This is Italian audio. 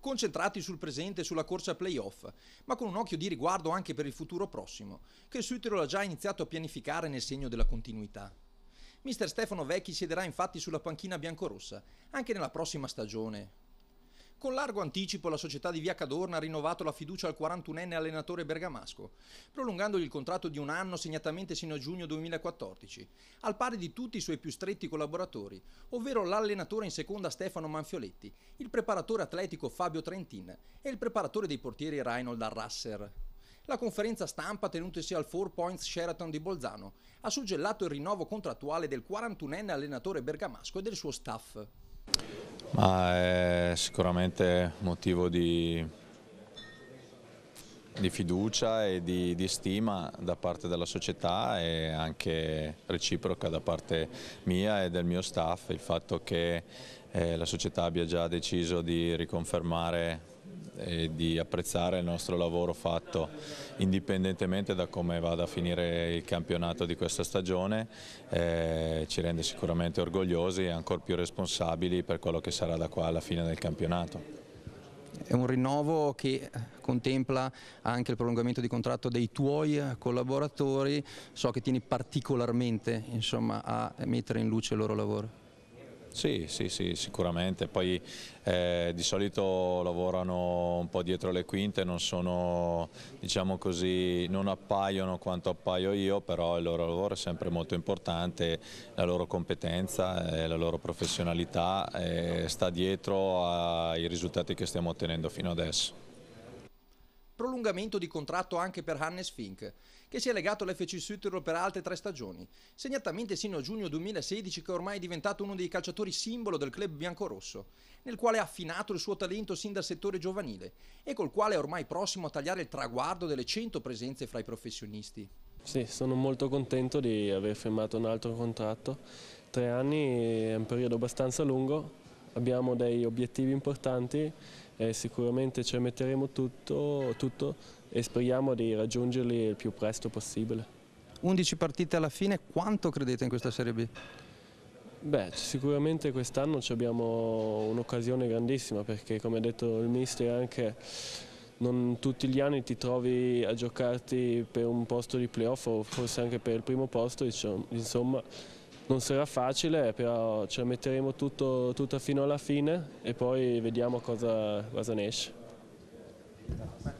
concentrati sul presente e sulla corsa playoff, ma con un occhio di riguardo anche per il futuro prossimo, che Suitero ha già iniziato a pianificare nel segno della continuità. Mister Stefano Vecchi siederà infatti sulla panchina biancorossa, anche nella prossima stagione, con largo anticipo la società di Via Cadorna ha rinnovato la fiducia al 41enne allenatore bergamasco, prolungandogli il contratto di un anno segnatamente sino a giugno 2014, al pari di tutti i suoi più stretti collaboratori, ovvero l'allenatore in seconda Stefano Manfioletti, il preparatore atletico Fabio Trentin e il preparatore dei portieri Reinhold Arrasser. La conferenza stampa tenutasi al Four Points Sheraton di Bolzano ha suggellato il rinnovo contrattuale del 41enne allenatore bergamasco e del suo staff. Ma è eh, sicuramente motivo di, di fiducia e di, di, stima da parte della società e anche reciproca da parte mia e del mio staff il fatto che eh, la società abbia già deciso di riconfermare e di apprezzare il nostro lavoro fatto indipendentemente da come vada a finire il campionato di questa stagione eh, ci rende sicuramente orgogliosi e ancora più responsabili per quello che sarà da qua alla fine del campionato. È un rinnovo che contempla anche il prolungamento di contratto dei tuoi collaboratori, so che tieni particolarmente insomma, a mettere in luce il loro lavoro. Sì, sì, sì, sicuramente. Poi eh, di solito lavorano un po' dietro le quinte, non sono, diciamo così, non appaiono quanto appaio io, però il loro lavoro è sempre molto importante, la loro competenza e eh, la loro professionalità eh, sta dietro ai risultati che stiamo ottenendo fino adesso prolungamento di contratto anche per Hannes Fink, che si è legato all'FC Sütterlo per altre tre stagioni, segnatamente sino a giugno 2016 che ormai è diventato uno dei calciatori simbolo del club biancorosso, nel quale ha affinato il suo talento sin dal settore giovanile e col quale è ormai prossimo a tagliare il traguardo delle 100 presenze fra i professionisti. Sì, sono molto contento di aver firmato un altro contratto. Tre anni è un periodo abbastanza lungo, abbiamo dei obiettivi importanti e sicuramente ci metteremo tutto, tutto e speriamo di raggiungerli il più presto possibile. 11 partite alla fine, quanto credete in questa Serie B? Beh, sicuramente quest'anno abbiamo un'occasione grandissima perché come ha detto il mister anche non tutti gli anni ti trovi a giocarti per un posto di playoff o forse anche per il primo posto, insomma non sarà facile, però ce la metteremo tutto, tutto fino alla fine e poi vediamo cosa, cosa ne esce.